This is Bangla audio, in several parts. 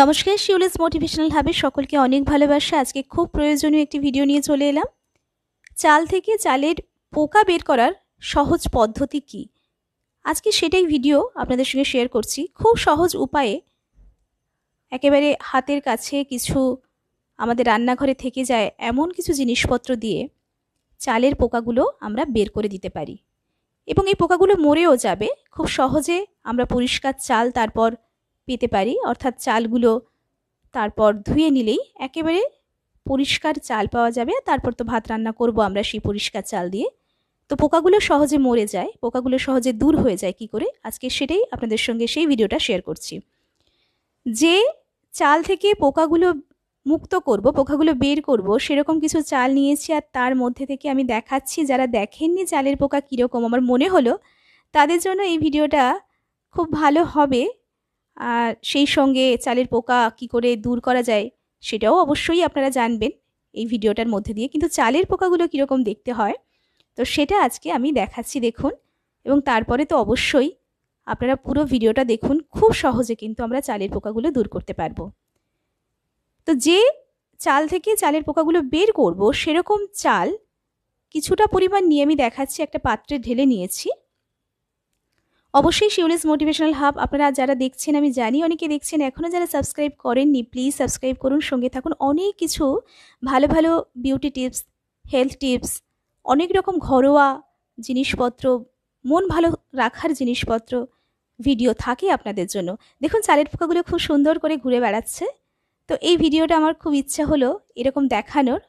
নমস্কার শিউলিস মোটিভেশনাল হাবে সকলকে অনেক ভালোবাসা আজকে খুব প্রয়োজনীয় একটি ভিডিও নিয়ে চলে এলাম চাল থেকে চালের পোকা বের করার সহজ পদ্ধতি কি আজকে সেটাই ভিডিও আপনাদের সঙ্গে শেয়ার করছি খুব সহজ উপায়ে একেবারে হাতের কাছে কিছু আমাদের রান্নাঘরে থেকে যায় এমন কিছু জিনিসপত্র দিয়ে চালের পোকাগুলো আমরা বের করে দিতে পারি এবং এই পোকাগুলো মরেও যাবে খুব সহজে আমরা পরিষ্কার চাল তারপর পেতে পারি অর্থাৎ চালগুলো তারপর ধুয়ে নিলেই একেবারে পরিষ্কার চাল পাওয়া যাবে তারপর তো ভাত রান্না করব আমরা সেই পরিষ্কার চাল দিয়ে তো পোকাগুলো সহজে মরে যায় পোকাগুলো সহজে দূর হয়ে যায় কি করে আজকে সেটাই আপনাদের সঙ্গে সেই ভিডিওটা শেয়ার করছি যে চাল থেকে পোকাগুলো মুক্ত করব পোকাগুলো বের করব সেরকম কিছু চাল নিয়েছি আর তার মধ্যে থেকে আমি দেখাচ্ছি যারা দেখেননি চালের পোকা কীরকম আমার মনে হলো তাদের জন্য এই ভিডিওটা খুব ভালো হবে আর সেই সঙ্গে চালের পোকা কি করে দূর করা যায় সেটাও অবশ্যই আপনারা জানবেন এই ভিডিওটার মধ্যে দিয়ে কিন্তু চালের পোকাগুলো কীরকম দেখতে হয় তো সেটা আজকে আমি দেখাচ্ছি দেখুন এবং তারপরে তো অবশ্যই আপনারা পুরো ভিডিওটা দেখুন খুব সহজে কিন্তু আমরা চালের পোকাগুলো দূর করতে পারবো তো যে চাল থেকে চালের পোকাগুলো বের করব সেরকম চাল কিছুটা পরিমাণ নিয়ে আমি দেখাচ্ছি একটা পাত্রে ঢেলে নিয়েছি অবশ্যই শিউলিস মোটিভেশনাল হাব আপনারা যারা দেখছেন আমি জানি অনেকে দেখছেন এখনও যারা সাবস্ক্রাইব করেননি প্লিজ সাবস্ক্রাইব করুন সঙ্গে থাকুন অনেক কিছু ভালো ভালো বিউটি টিপস হেলথ টিপস অনেক রকম ঘরোয়া জিনিসপত্র মন ভালো রাখার জিনিসপত্র ভিডিও থাকে আপনাদের জন্য দেখুন চালের পোকাগুলো খুব সুন্দর করে ঘুরে বেড়াচ্ছে তো এই ভিডিওটা আমার খুব ইচ্ছা হলো এরকম দেখানোর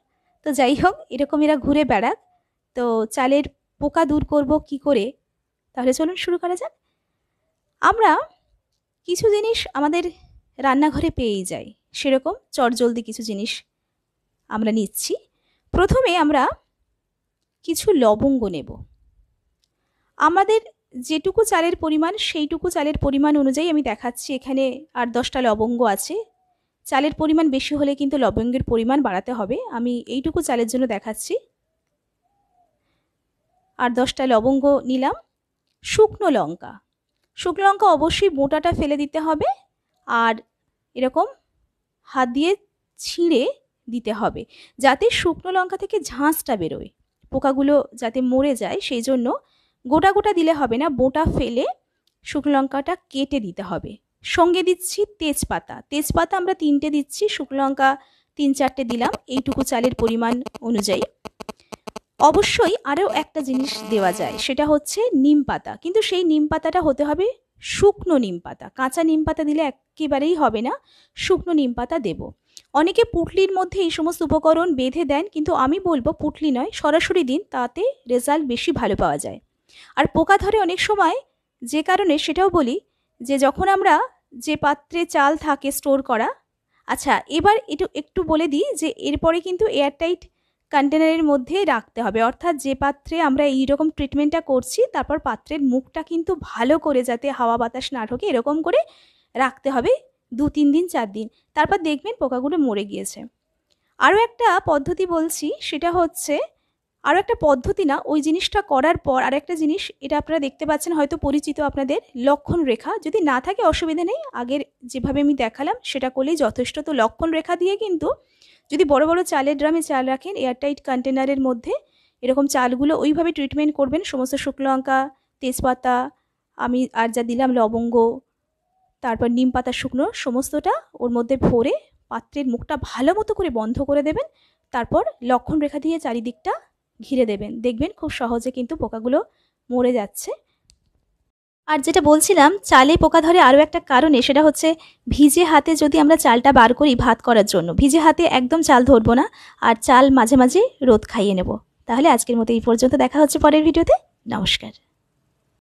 তো যাই হোক এরকম এরা ঘুরে বেড়াক তো চালের পোকা দূর করব কি করে তাহলে চলুন শুরু করা যাক আমরা কিছু জিনিস আমাদের রান্নাঘরে পেয়েই যাই সেরকম চটজলদি কিছু জিনিস আমরা নিচ্ছি প্রথমে আমরা কিছু লবঙ্গ নেব আমাদের যেটুকু চালের পরিমাণ সেইটুকু চালের পরিমাণ অনুযায়ী আমি দেখাচ্ছি এখানে আর দশটা লবঙ্গ আছে চালের পরিমাণ বেশি হলে কিন্তু লবঙ্গের পরিমাণ বাড়াতে হবে আমি এইটুকু চালের জন্য দেখাচ্ছি আর দশটা লবঙ্গ নিলাম শুকনো লঙ্কা শুকনো লঙ্কা অবশ্যই মোটাটা ফেলে দিতে হবে আর এরকম হাত দিয়ে ছিঁড়ে দিতে হবে যাতে শুকনো লঙ্কা থেকে ঝাঁসটা বেরোয় পোকাগুলো যাতে মরে যায় সেই জন্য গোটা গোটা দিলে হবে না বোটা ফেলে শুকনো লঙ্কাটা কেটে দিতে হবে সঙ্গে দিচ্ছি তেজপাতা তেজপাতা আমরা তিনটে দিচ্ছি শুকনো লঙ্কা তিন চারটে দিলাম এইটুকু চালের পরিমাণ অনুযায়ী অবশ্যই আরও একটা জিনিস দেওয়া যায় সেটা হচ্ছে নিম পাতা কিন্তু সেই নিম পাতাটা হতে হবে শুকনো নিম পাতা কাঁচা নিম পাতা দিলে একেবারেই হবে না শুকনো নিম পাতা দেবো অনেকে পুটলির মধ্যে এই সমস্ত উপকরণ বেঁধে দেন কিন্তু আমি বলবো পুটলি নয় সরাসরি দিন তাতে রেজাল্ট বেশি ভালো পাওয়া যায় আর পোকা ধরে অনেক সময় যে কারণে সেটাও বলি যে যখন আমরা যে পাত্রে চাল থাকে স্টোর করা আচ্ছা এবার একটু একটু বলে দিই যে এরপরে কিন্তু এয়ারটাইট কন্টেনারের মধ্যে রাখতে হবে অর্থাৎ যে পাত্রে আমরা এই রকম ট্রিটমেন্টটা করছি তারপর পাত্রের মুখটা কিন্তু ভালো করে যাতে হাওয়া বাতাস না ঢোকে এরকম করে রাখতে হবে দু তিন দিন চার দিন তারপর দেখবেন পোকাগুলো মরে গিয়েছে আরও একটা পদ্ধতি বলছি সেটা হচ্ছে আরও একটা পদ্ধতি না ওই জিনিসটা করার পর আর একটা জিনিস এটা আপনারা দেখতে পাচ্ছেন হয়তো পরিচিত আপনাদের লক্ষণ রেখা যদি না থাকে অসুবিধা নেই আগের যেভাবে আমি দেখালাম সেটা করলেই যথেষ্ট তো লক্ষণ রেখা দিয়ে কিন্তু যদি বড় বড় চালের ড্রামে চাল রাখেন এয়ারটাইট কন্টেনারের মধ্যে এরকম চালগুলো ওইভাবে ট্রিটমেন্ট করবেন সমস্ত শুকনো লঙ্কা তেজপাতা আমি আর যা দিলাম লবঙ্গ তারপর নিম পাতা শুকনো সমস্তটা ওর মধ্যে ভরে পাত্রের মুখটা ভালো মতো করে বন্ধ করে দেবেন তারপর লক্ষণ রেখা দিয়ে চারিদিকটা ঘিরে দেবেন দেখবেন খুব সহজে কিন্তু পোকাগুলো মরে যাচ্ছে আর যেটা বলছিলাম চালে পোকা ধরে আরও একটা কারণে সেটা হচ্ছে ভিজে হাতে যদি আমরা চালটা বার করি ভাত করার জন্য ভিজে হাতে একদম চাল ধরবো না আর চাল মাঝে মাঝে রোদ খাইয়ে নেব তাহলে আজকের মতো এই পর্যন্ত দেখা হচ্ছে পরের ভিডিওতে নমস্কার